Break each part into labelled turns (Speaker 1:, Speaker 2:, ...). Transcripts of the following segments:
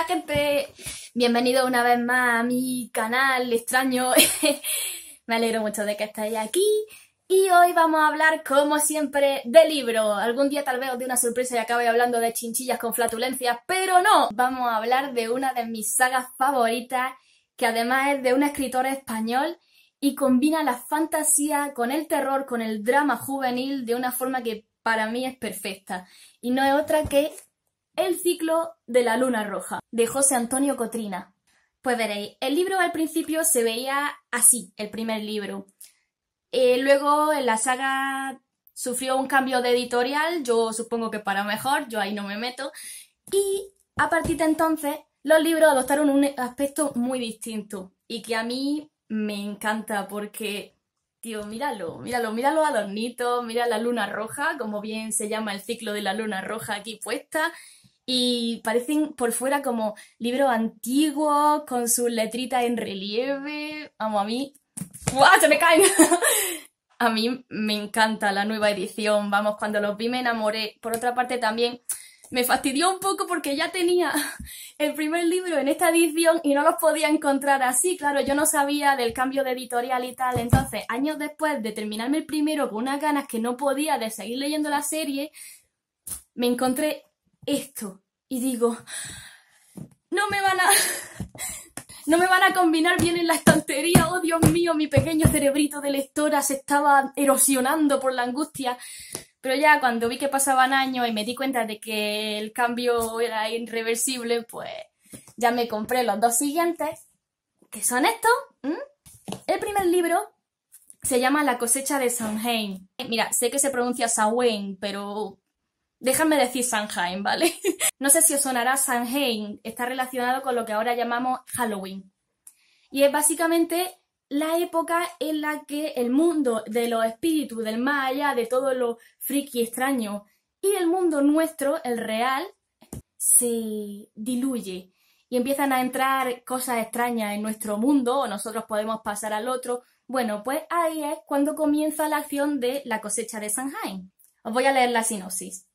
Speaker 1: Hola gente, bienvenidos una vez más a mi canal extraño. Me alegro mucho de que estéis aquí y hoy vamos a hablar como siempre de libros. Algún día tal vez os dé una sorpresa y acabe hablando de chinchillas con flatulencia, pero no. Vamos a hablar de una de mis sagas favoritas que además es de un escritor español y combina la fantasía con el terror, con el drama juvenil de una forma que para mí es perfecta. Y no es otra que el ciclo de la luna roja, de José Antonio Cotrina. Pues veréis, el libro al principio se veía así, el primer libro. Eh, luego en la saga sufrió un cambio de editorial, yo supongo que para mejor, yo ahí no me meto. Y a partir de entonces, los libros adoptaron un aspecto muy distinto y que a mí me encanta porque, tío, míralo, míralo, míralo los mira la luna roja, como bien se llama el ciclo de la luna roja aquí puesta, y parecen por fuera como libros antiguos con sus letritas en relieve. Vamos, a mí. wow ¡Se me caen! a mí me encanta la nueva edición. Vamos, cuando los vi me enamoré. Por otra parte, también me fastidió un poco porque ya tenía el primer libro en esta edición y no los podía encontrar así. Claro, yo no sabía del cambio de editorial y tal. Entonces, años después de terminarme el primero con unas ganas que no podía de seguir leyendo la serie, me encontré esto y digo, no me van a... No me van a combinar bien en la estantería. Oh, Dios mío, mi pequeño cerebrito de lectora se estaba erosionando por la angustia. Pero ya cuando vi que pasaban años y me di cuenta de que el cambio era irreversible, pues ya me compré los dos siguientes, que son estos. El primer libro se llama La cosecha de Samhain. Mira, sé que se pronuncia Samhain, pero Déjame decir Sanheim, ¿vale? no sé si os sonará Sanheim, está relacionado con lo que ahora llamamos Halloween. Y es básicamente la época en la que el mundo de los espíritus, del más allá, de todo lo friki extraño, y el mundo nuestro, el real, se diluye y empiezan a entrar cosas extrañas en nuestro mundo o nosotros podemos pasar al otro. Bueno, pues ahí es cuando comienza la acción de la cosecha de Sanheim. Os voy a leer la sinopsis.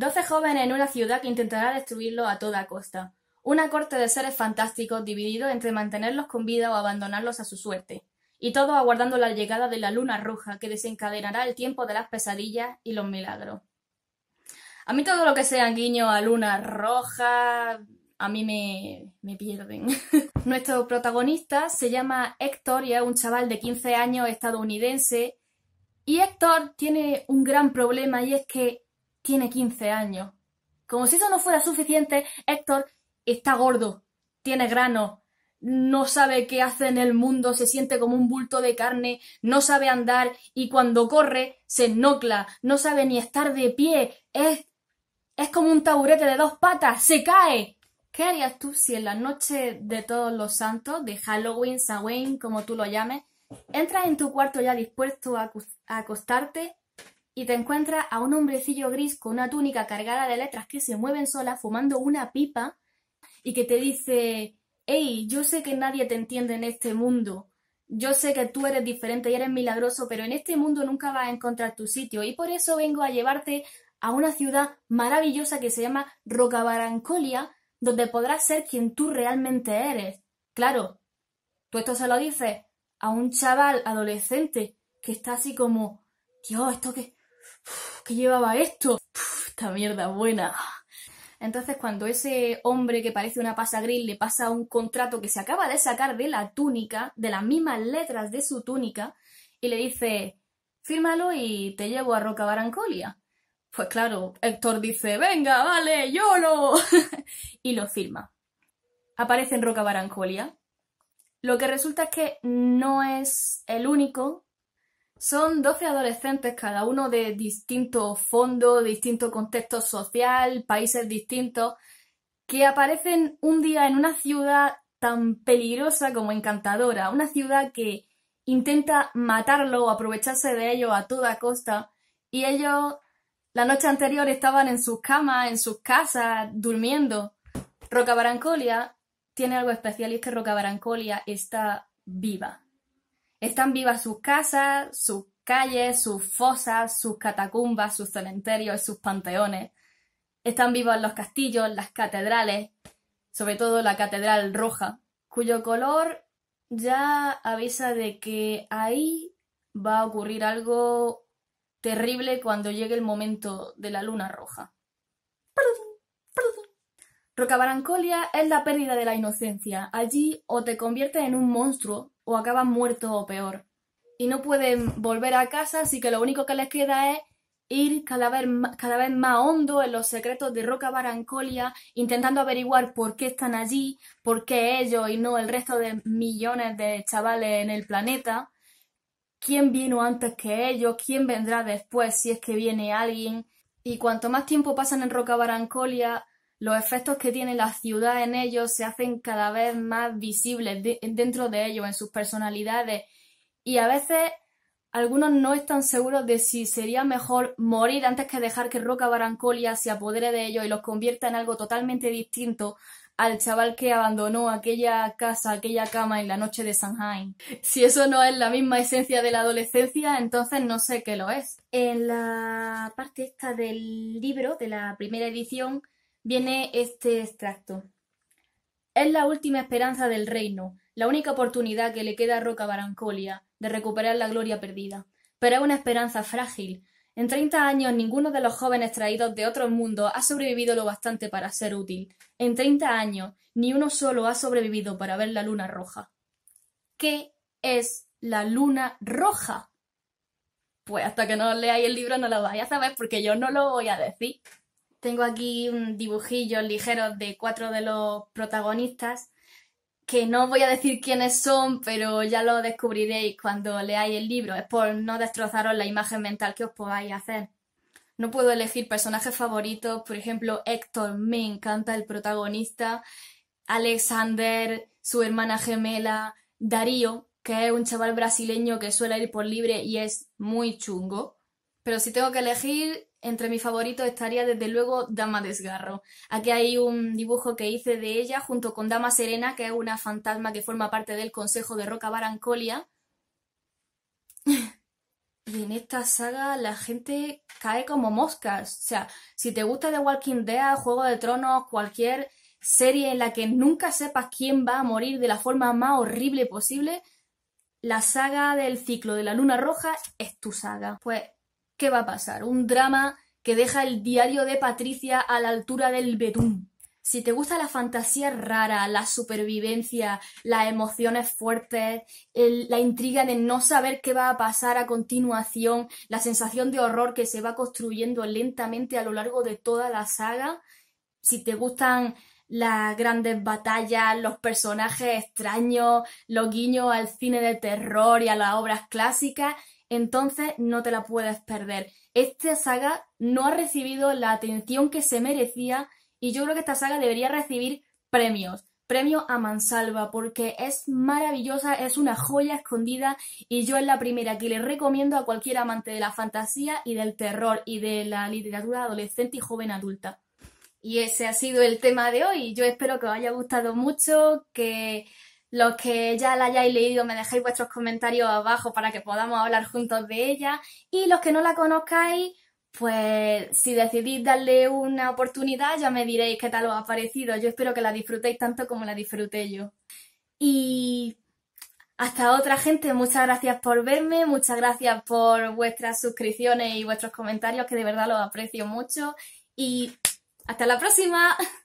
Speaker 1: Doce jóvenes en una ciudad que intentará destruirlo a toda costa. Una corte de seres fantásticos dividido entre mantenerlos con vida o abandonarlos a su suerte. Y todo aguardando la llegada de la luna roja que desencadenará el tiempo de las pesadillas y los milagros. A mí todo lo que sea guiño a luna roja, a mí me, me pierden. Nuestro protagonista se llama Héctor y es un chaval de 15 años estadounidense. Y Héctor tiene un gran problema y es que tiene 15 años. Como si eso no fuera suficiente, Héctor está gordo, tiene grano, no sabe qué hace en el mundo, se siente como un bulto de carne, no sabe andar y cuando corre se nocla, no sabe ni estar de pie, es, es como un taburete de dos patas, se cae. ¿Qué harías tú si en la noche de todos los santos, de Halloween, Samhain, como tú lo llames, entras en tu cuarto ya dispuesto a, acostarte y te encuentras a un hombrecillo gris con una túnica cargada de letras que se mueven solas fumando una pipa y que te dice, hey, yo sé que nadie te entiende en este mundo, yo sé que tú eres diferente y eres milagroso, pero en este mundo nunca vas a encontrar tu sitio y por eso vengo a llevarte a una ciudad maravillosa que se llama Rocabarancolia, donde podrás ser quien tú realmente eres. Claro, tú esto se lo dices a un chaval adolescente que está así como, Dios, ¿esto qué, llevaba esto. esta mierda buena. Entonces, cuando ese hombre que parece una pasa le pasa un contrato que se acaba de sacar de la túnica, de las mismas letras de su túnica, y le dice, fírmalo y te llevo a Roca Barancolia. Pues claro, Héctor dice, venga, vale, yo lo... y lo firma. Aparece en Roca Barancolia. Lo que resulta es que no es el único son 12 adolescentes, cada uno de distinto fondo, distinto contexto social, países distintos, que aparecen un día en una ciudad tan peligrosa como encantadora, una ciudad que intenta matarlo o aprovecharse de ello a toda costa, y ellos la noche anterior estaban en sus camas, en sus casas, durmiendo. Roca Barancolia tiene algo especial y es que Roca Barancolia está viva. Están vivas sus casas, sus calles, sus fosas, sus catacumbas, sus cementerios, sus panteones. Están vivos los castillos, las catedrales, sobre todo la Catedral Roja, cuyo color ya avisa de que ahí va a ocurrir algo terrible cuando llegue el momento de la luna roja. Rocabarancolia es la pérdida de la inocencia. Allí o te conviertes en un monstruo o acaban muertos o peor. Y no pueden volver a casa, así que lo único que les queda es ir cada vez, cada vez más hondo en los secretos de Roca Barancolia, intentando averiguar por qué están allí, por qué ellos y no el resto de millones de chavales en el planeta, quién vino antes que ellos, quién vendrá después si es que viene alguien. Y cuanto más tiempo pasan en Roca Barancolia, los efectos que tiene la ciudad en ellos se hacen cada vez más visibles dentro de ellos, en sus personalidades. Y a veces algunos no están seguros de si sería mejor morir antes que dejar que Roca Barancolia se apodere de ellos y los convierta en algo totalmente distinto al chaval que abandonó aquella casa, aquella cama en la noche de Sanheim. Si eso no es la misma esencia de la adolescencia, entonces no sé qué lo es. En la parte esta del libro, de la primera edición, viene este extracto. Es la última esperanza del reino, la única oportunidad que le queda a Roca Barancolia de recuperar la gloria perdida. Pero es una esperanza frágil. En treinta años ninguno de los jóvenes traídos de otros mundos ha sobrevivido lo bastante para ser útil. En treinta años ni uno solo ha sobrevivido para ver la luna roja. ¿Qué es la luna roja? Pues hasta que no leáis el libro no lo vais a saber porque yo no lo voy a decir. Tengo aquí un dibujillo ligero de cuatro de los protagonistas, que no voy a decir quiénes son, pero ya lo descubriréis cuando leáis el libro. Es por no destrozaros la imagen mental que os podáis hacer. No puedo elegir personajes favoritos, por ejemplo, Héctor, me encanta el protagonista, Alexander, su hermana gemela, Darío, que es un chaval brasileño que suele ir por libre y es muy chungo. Pero si tengo que elegir, entre mis favoritos estaría desde luego Dama Desgarro. Aquí hay un dibujo que hice de ella junto con Dama Serena, que es una fantasma que forma parte del Consejo de Roca Barancolia. Y en esta saga la gente cae como moscas. O sea, si te gusta The Walking Dead, Juego de Tronos, cualquier serie en la que nunca sepas quién va a morir de la forma más horrible posible, la saga del ciclo de la luna roja es tu saga. Pues ¿qué va a pasar? Un drama que deja el diario de Patricia a la altura del betún. Si te gusta la fantasía rara, la supervivencia, las emociones fuertes, la intriga de no saber qué va a pasar a continuación, la sensación de horror que se va construyendo lentamente a lo largo de toda la saga, si te gustan las grandes batallas, los personajes extraños, los guiños al cine de terror y a las obras clásicas, entonces no te la puedes perder. Esta saga no ha recibido la atención que se merecía y yo creo que esta saga debería recibir premios. Premio a Mansalva, porque es maravillosa, es una joya escondida y yo es la primera que le recomiendo a cualquier amante de la fantasía y del terror y de la literatura adolescente y joven adulta. Y ese ha sido el tema de hoy. Yo espero que os haya gustado mucho, que los que ya la hayáis leído, me dejéis vuestros comentarios abajo para que podamos hablar juntos de ella. Y los que no la conozcáis, pues si decidís darle una oportunidad, ya me diréis qué tal os ha parecido. Yo espero que la disfrutéis tanto como la disfruté yo. Y hasta otra gente, muchas gracias por verme, muchas gracias por vuestras suscripciones y vuestros comentarios, que de verdad los aprecio mucho. Y hasta la próxima.